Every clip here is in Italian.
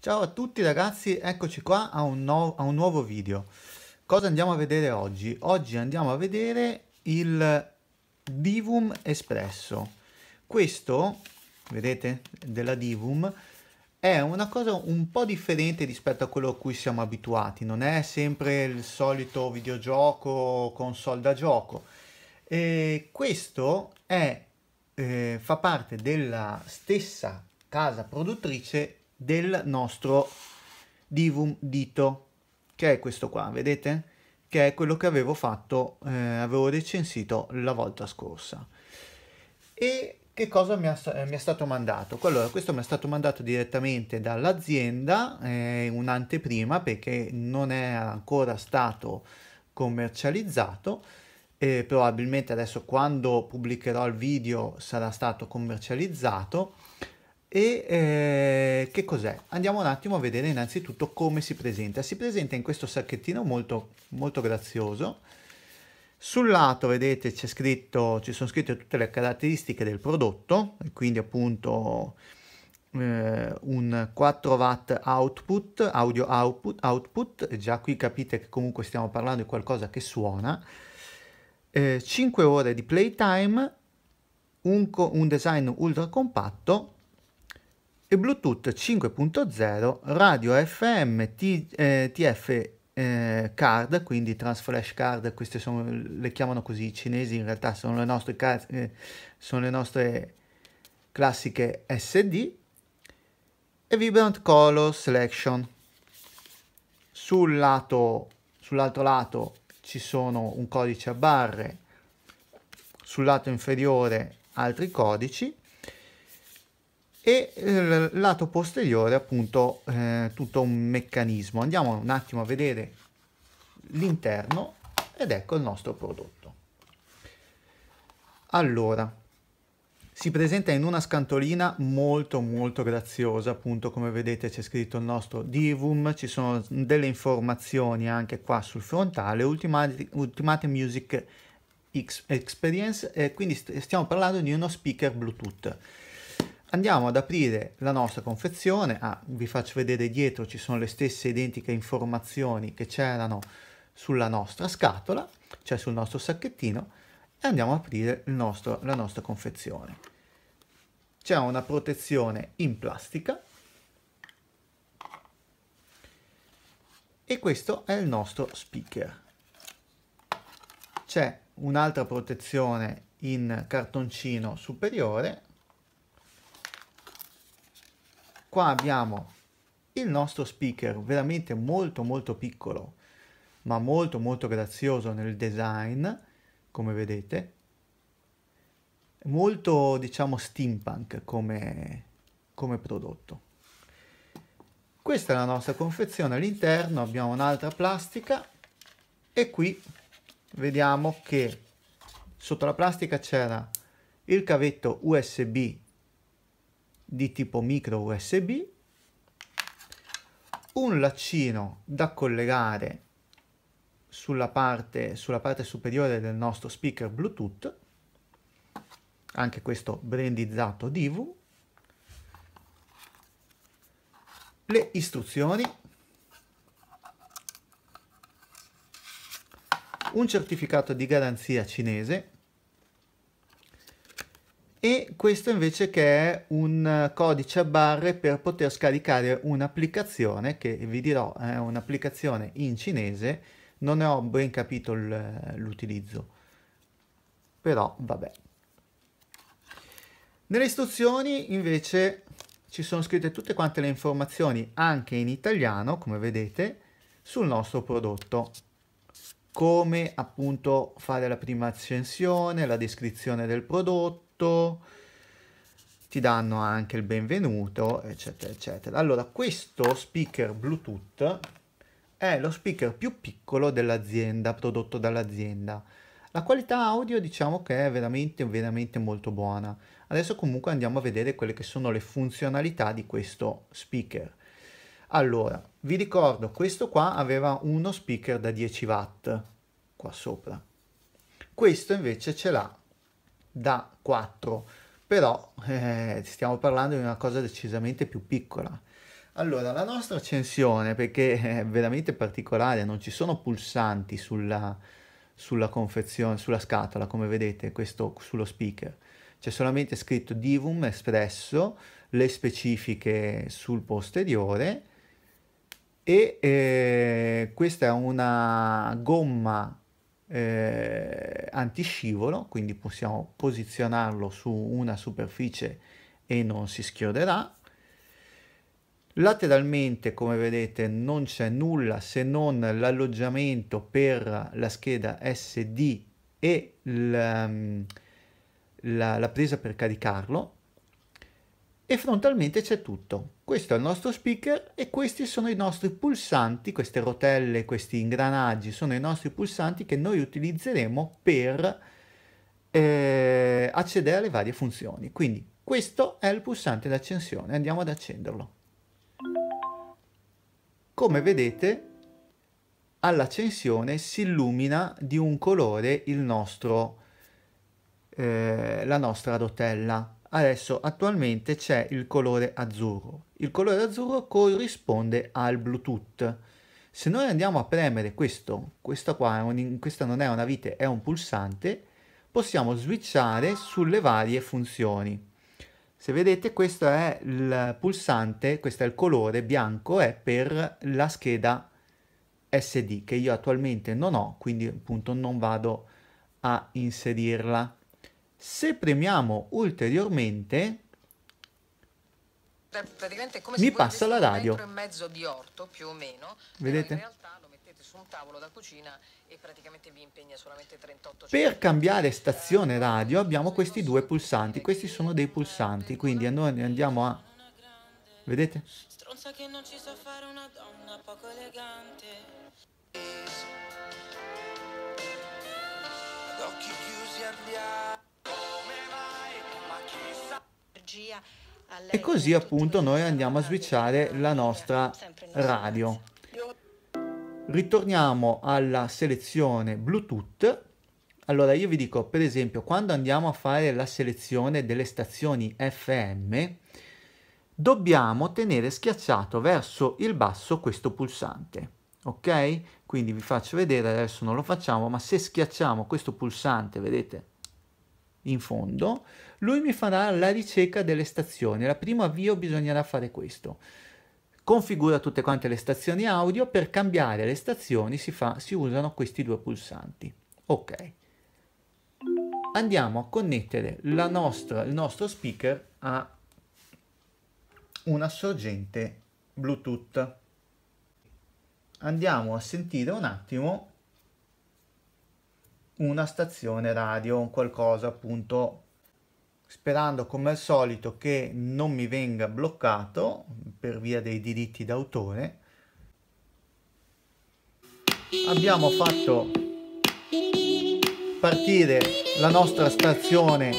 Ciao a tutti ragazzi, eccoci qua a un, no a un, nuovo video. Cosa andiamo a vedere oggi? Oggi andiamo a vedere il Divum Espresso. Questo, vedete, della Divum, è una cosa un po' differente rispetto a quello a cui siamo abituati. Non è sempre il solito videogioco console da gioco. E questo è, eh, fa parte della stessa casa produttrice del nostro divum dito, che è questo qua, vedete? Che è quello che avevo fatto, eh, avevo recensito la volta scorsa. E che cosa mi, ha, eh, mi è stato mandato? Allora, questo mi è stato mandato direttamente dall'azienda, eh, un'anteprima, perché non è ancora stato commercializzato, eh, probabilmente adesso quando pubblicherò il video sarà stato commercializzato e eh, che cos'è? Andiamo un attimo a vedere innanzitutto come si presenta. Si presenta in questo sacchettino molto, molto grazioso. Sul lato, vedete, c'è scritto, ci sono scritte tutte le caratteristiche del prodotto, quindi appunto eh, un 4 watt output, audio output, output, già qui capite che comunque stiamo parlando di qualcosa che suona, eh, 5 ore di playtime, un, un design ultra compatto, e Bluetooth 5.0 radio FM T, eh, TF eh, card, quindi Transflash card, queste sono, le chiamano così i cinesi, in realtà sono le nostre, eh, sono le nostre classiche SD e Vibrant Color Selection. Sul lato, sull'altro lato ci sono un codice a barre, sul lato inferiore altri codici e il eh, lato posteriore appunto eh, tutto un meccanismo. Andiamo un attimo a vedere l'interno ed ecco il nostro prodotto. Allora, si presenta in una scantolina molto molto graziosa, appunto come vedete c'è scritto il nostro Divum, ci sono delle informazioni anche qua sul frontale, Ultimate, Ultimate Music Experience, e eh, quindi st stiamo parlando di uno speaker Bluetooth andiamo ad aprire la nostra confezione ah, vi faccio vedere dietro ci sono le stesse identiche informazioni che c'erano sulla nostra scatola cioè sul nostro sacchettino e andiamo ad aprire nostro, la nostra confezione c'è una protezione in plastica e questo è il nostro speaker c'è un'altra protezione in cartoncino superiore Qua abbiamo il nostro speaker, veramente molto molto piccolo, ma molto molto grazioso nel design, come vedete. Molto, diciamo, steampunk come, come prodotto. Questa è la nostra confezione all'interno, abbiamo un'altra plastica e qui vediamo che sotto la plastica c'era il cavetto USB di tipo micro USB, un laccino da collegare sulla parte, sulla parte superiore del nostro speaker Bluetooth, anche questo brandizzato DIVU, le istruzioni, un certificato di garanzia cinese e questo invece che è un eh, codice a barre per poter scaricare un'applicazione che vi dirò è un'applicazione in cinese, non ne ho ben capito eh, l'utilizzo, però vabbè. Nelle istruzioni invece ci sono scritte tutte quante le informazioni anche in italiano, come vedete, sul nostro prodotto come appunto fare la prima accensione, la descrizione del prodotto, tutto, ti danno anche il benvenuto, eccetera, eccetera. Allora, questo speaker Bluetooth è lo speaker più piccolo dell'azienda, prodotto dall'azienda. La qualità audio diciamo che è veramente, veramente molto buona. Adesso comunque andiamo a vedere quelle che sono le funzionalità di questo speaker. Allora, vi ricordo, questo qua aveva uno speaker da 10 watt, qua sopra. Questo invece ce l'ha da 4, però eh, stiamo parlando di una cosa decisamente più piccola. Allora, la nostra accensione, perché è veramente particolare, non ci sono pulsanti sulla, sulla confezione, sulla scatola, come vedete, questo sullo speaker. C'è solamente scritto Divum espresso, le specifiche sul posteriore e eh, questa è una gomma eh, antiscivolo, quindi possiamo posizionarlo su una superficie e non si schioderà. Lateralmente, come vedete, non c'è nulla se non l'alloggiamento per la scheda SD e la, ehm, la, la presa per caricarlo e frontalmente c'è tutto. Questo è il nostro speaker e questi sono i nostri pulsanti, queste rotelle, questi ingranaggi sono i nostri pulsanti che noi utilizzeremo per eh, accedere alle varie funzioni. Quindi questo è il pulsante d'accensione, andiamo ad accenderlo. Come vedete all'accensione si illumina di un colore nostro, eh, la nostra rotella Adesso attualmente c'è il colore azzurro. Il colore azzurro corrisponde al Bluetooth. Se noi andiamo a premere questo, questa qua un, questa non è una vite, è un pulsante, possiamo switchare sulle varie funzioni. Se vedete questo è il pulsante, questo è il colore bianco, è per la scheda SD che io attualmente non ho, quindi appunto non vado a inserirla. Se premiamo ulteriormente, mi passa la radio. Orto, meno, Vedete? Cucina, per cambiare stazione radio abbiamo questi due pulsanti, questi sono dei pulsanti, quindi noi andiamo a... Vedete? Stronza che non ci sa fare una donna poco elegante. Ad occhi chiusi al e così appunto noi andiamo a switchare la nostra radio. Ritorniamo alla selezione Bluetooth. Allora io vi dico per esempio quando andiamo a fare la selezione delle stazioni FM dobbiamo tenere schiacciato verso il basso questo pulsante. Ok? Quindi vi faccio vedere, adesso non lo facciamo, ma se schiacciamo questo pulsante, vedete, in fondo, lui mi farà la ricerca delle stazioni. La prima avvio bisognerà fare questo. Configura tutte quante le stazioni audio, per cambiare le stazioni si, fa, si usano questi due pulsanti. Ok. Andiamo a connettere la nostra, il nostro speaker a una sorgente Bluetooth. Andiamo a sentire un attimo una stazione radio, un qualcosa appunto sperando come al solito che non mi venga bloccato per via dei diritti d'autore. Abbiamo fatto partire la nostra stazione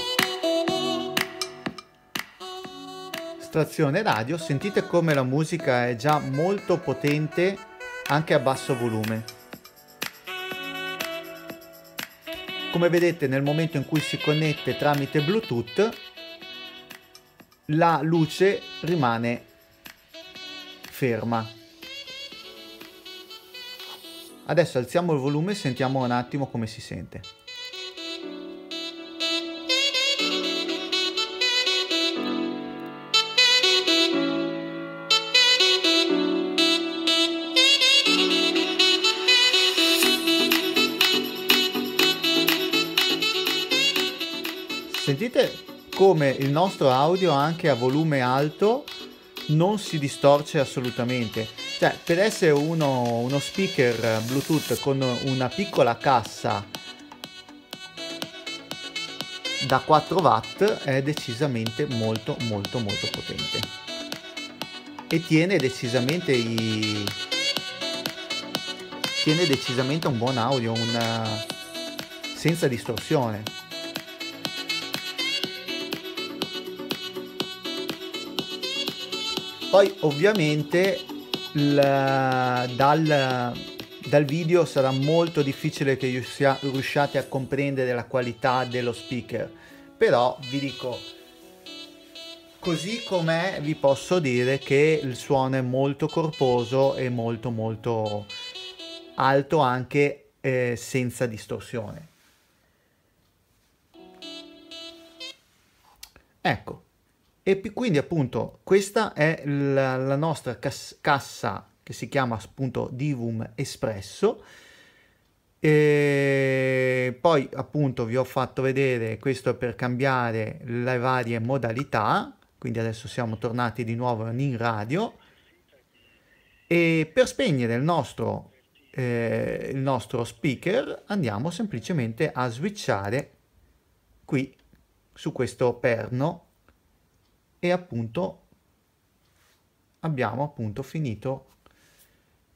stazione radio, sentite come la musica è già molto potente anche a basso volume. Come vedete nel momento in cui si connette tramite Bluetooth la luce rimane ferma. Adesso alziamo il volume e sentiamo un attimo come si sente. sentite come il nostro audio anche a volume alto non si distorce assolutamente. Cioè, per essere uno, uno speaker Bluetooth con una piccola cassa da 4 watt è decisamente molto molto molto potente e tiene decisamente i tiene decisamente un buon audio un senza distorsione Poi ovviamente la, dal, dal video sarà molto difficile che riusciate a comprendere la qualità dello speaker, però vi dico così com'è vi posso dire che il suono è molto corposo e molto molto alto anche eh, senza distorsione. Ecco, e quindi appunto questa è la, la nostra cas cassa che si chiama appunto Divum Espresso. E poi appunto vi ho fatto vedere questo per cambiare le varie modalità, quindi adesso siamo tornati di nuovo in radio. E per spegnere il nostro, eh, il nostro speaker andiamo semplicemente a switchare qui su questo perno e appunto abbiamo appunto finito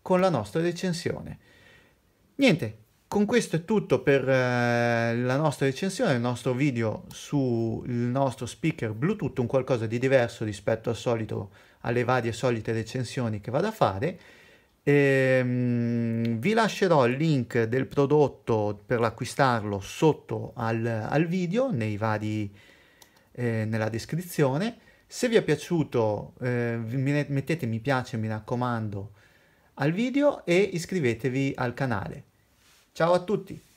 con la nostra recensione. Niente, con questo è tutto per eh, la nostra recensione, il nostro video sul nostro speaker Bluetooth, un qualcosa di diverso rispetto al solito, alle varie solite recensioni che vado a fare. Ehm, vi lascerò il link del prodotto per acquistarlo sotto al, al video, vari, eh, nella descrizione. Se vi è piaciuto eh, mettete mi piace, mi raccomando, al video e iscrivetevi al canale. Ciao a tutti!